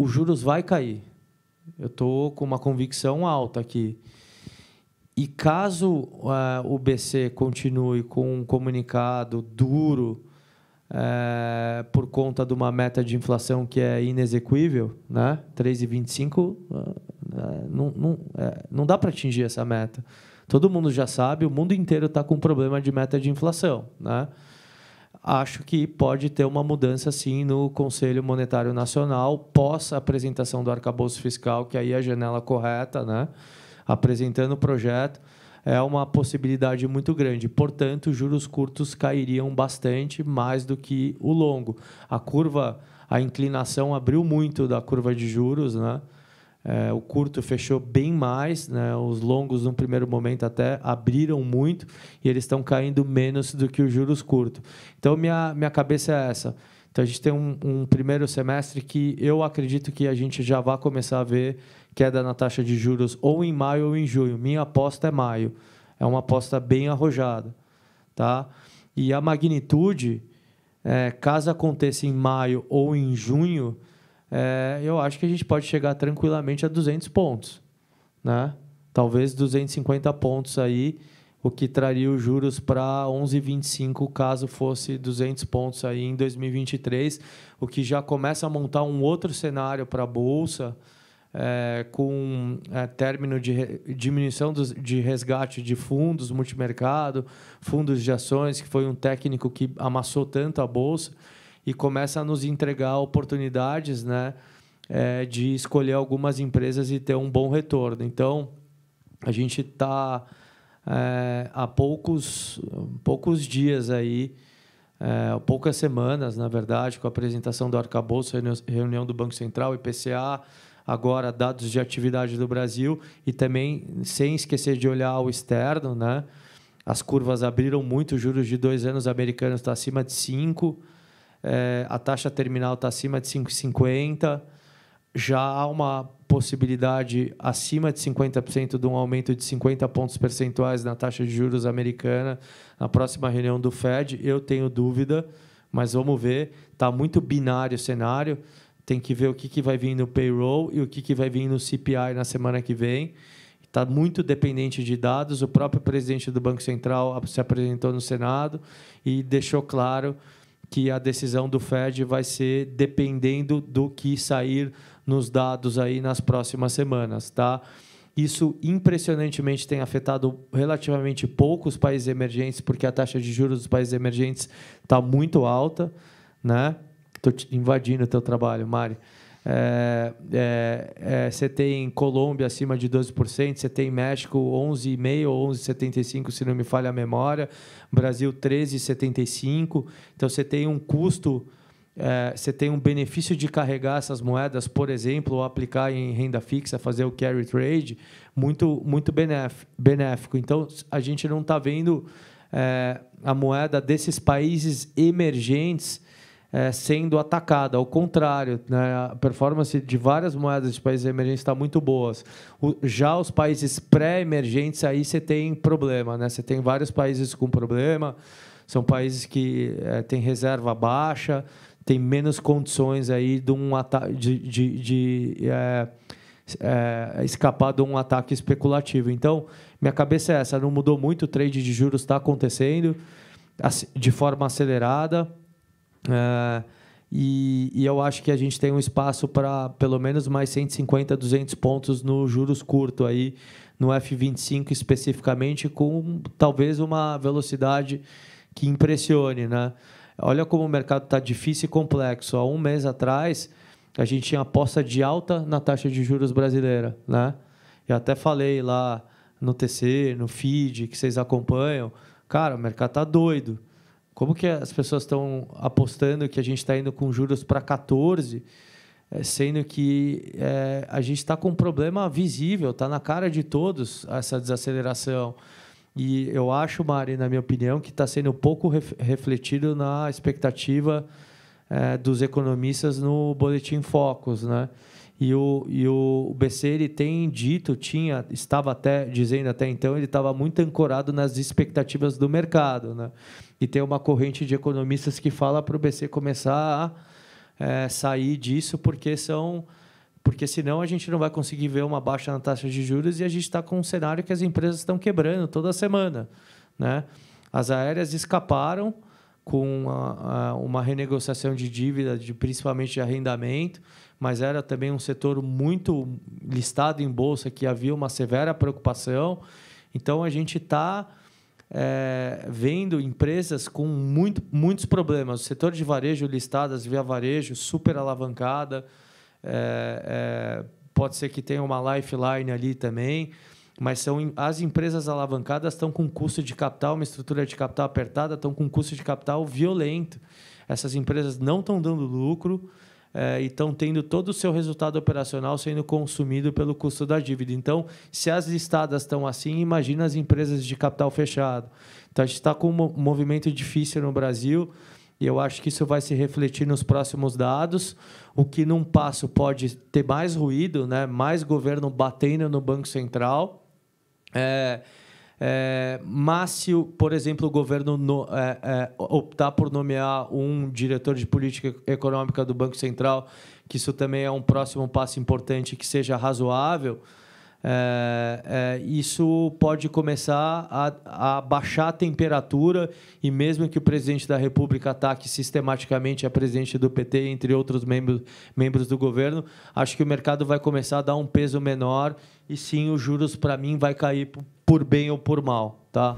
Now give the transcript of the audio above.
os juros vai cair. Eu estou com uma convicção alta aqui. E caso eh, o BC continue com um comunicado duro eh, por conta de uma meta de inflação que é inexequível, né? 3,25, uh, eh, não, não, não dá para atingir essa meta. Todo mundo já sabe, o mundo inteiro está com um problema de meta de inflação. Né? acho que pode ter uma mudança sim no Conselho Monetário Nacional pós apresentação do arcabouço fiscal, que aí é a janela correta, né? apresentando o projeto, é uma possibilidade muito grande. Portanto, juros curtos cairiam bastante mais do que o longo. A curva, a inclinação abriu muito da curva de juros, né? É, o curto fechou bem mais, né? os longos, no primeiro momento, até abriram muito e eles estão caindo menos do que os juros curtos. Então, minha, minha cabeça é essa. Então, a gente tem um, um primeiro semestre que eu acredito que a gente já vai começar a ver queda na taxa de juros ou em maio ou em junho. Minha aposta é maio. É uma aposta bem arrojada. Tá? E a magnitude, é, caso aconteça em maio ou em junho, é, eu acho que a gente pode chegar tranquilamente a 200 pontos. Né? Talvez 250 pontos aí, o que traria os juros para 11,25 caso fosse 200 pontos aí em 2023, o que já começa a montar um outro cenário para a Bolsa, é, com é, término de re, diminuição dos, de resgate de fundos multimercado, fundos de ações, que foi um técnico que amassou tanto a bolsa e começa a nos entregar oportunidades né, é, de escolher algumas empresas e ter um bom retorno. Então, a gente está é, há poucos, poucos dias aí, é, poucas semanas, na verdade, com a apresentação do arcabouço, reunião do Banco Central, IPCA, agora dados de atividade do Brasil e também sem esquecer de olhar o externo, né? As curvas abriram muito, os juros de dois anos americanos está acima de 5% é, a taxa terminal está acima de 5,50, já há uma possibilidade acima de 50% de um aumento de 50 pontos percentuais na taxa de juros americana na próxima reunião do Fed. Eu tenho dúvida, mas vamos ver. Está muito binário o cenário. Tem que ver o que, que vai vir no payroll e o que, que vai vir no CPI na semana que vem. Está muito dependente de dados. O próprio presidente do Banco Central se apresentou no Senado e deixou claro que a decisão do Fed vai ser dependendo do que sair nos dados aí nas próximas semanas, tá? Isso impressionantemente tem afetado relativamente poucos países emergentes, porque a taxa de juros dos países emergentes está muito alta, né? Estou invadindo o teu trabalho, Mari. É, é, é, você tem Colômbia acima de 12%, você tem México 11,5% ou 11,75%, se não me falha a memória, Brasil 13,75%. Então, você tem um custo, é, você tem um benefício de carregar essas moedas, por exemplo, ou aplicar em renda fixa, fazer o carry trade, muito, muito benéfico. Então, a gente não está vendo é, a moeda desses países emergentes é, sendo atacada. Ao contrário, né? a performance de várias moedas de países emergentes está muito boas. já os países pré-emergentes, aí você tem problema. Né? Você tem vários países com problema, são países que é, têm reserva baixa, tem menos condições aí de um de, de, de é, é, escapar de um ataque especulativo. Então, minha cabeça é essa, não mudou muito, o trade de juros está acontecendo de forma acelerada, é, e, e, eu acho que a gente tem um espaço para pelo menos mais 150, 200 pontos no juros curto aí, no F25 especificamente, com talvez uma velocidade que impressione, né? Olha como o mercado está difícil e complexo. Há um mês atrás, a gente tinha aposta de alta na taxa de juros brasileira, né? Eu até falei lá no TC, no feed, que vocês acompanham, cara, o mercado está doido. Como que as pessoas estão apostando que a gente está indo com juros para 14%, é, sendo que é, a gente está com um problema visível, está na cara de todos essa desaceleração. E eu acho, Mari, na minha opinião, que está sendo pouco refletido na expectativa é, dos economistas no Boletim Focus, né? E o, e o BC ele tem dito, tinha, estava até dizendo até então, ele estava muito ancorado nas expectativas do mercado. Né? E tem uma corrente de economistas que fala para o BC começar a é, sair disso, porque são porque senão a gente não vai conseguir ver uma baixa na taxa de juros e a gente está com um cenário que as empresas estão quebrando toda semana. Né? As aéreas escaparam, com uma renegociação de dívida, de, principalmente de arrendamento, mas era também um setor muito listado em bolsa que havia uma severa preocupação. Então a gente está é, vendo empresas com muito, muitos problemas. O setor de varejo listadas via varejo, super alavancada. É, é, pode ser que tenha uma lifeline ali também mas são as empresas alavancadas estão com custo de capital, uma estrutura de capital apertada, estão com custo de capital violento. Essas empresas não estão dando lucro é, e estão tendo todo o seu resultado operacional sendo consumido pelo custo da dívida. Então, se as listadas estão assim, imagina as empresas de capital fechado. Então, a gente está com um movimento difícil no Brasil. E eu acho que isso vai se refletir nos próximos dados. O que num passo pode ter mais ruído, né? mais governo batendo no Banco Central, é, é, mas se, por exemplo, o governo no, é, é, optar por nomear um diretor de política econômica do Banco Central, que isso também é um próximo passo importante que seja razoável, é, é, isso pode começar a, a, baixar a temperatura e mesmo que o presidente da República ataque sistematicamente a presidente do PT, entre outros membros, membros do governo, acho que o mercado vai começar a dar um peso menor e sim os juros para mim vai cair por bem ou por mal, tá?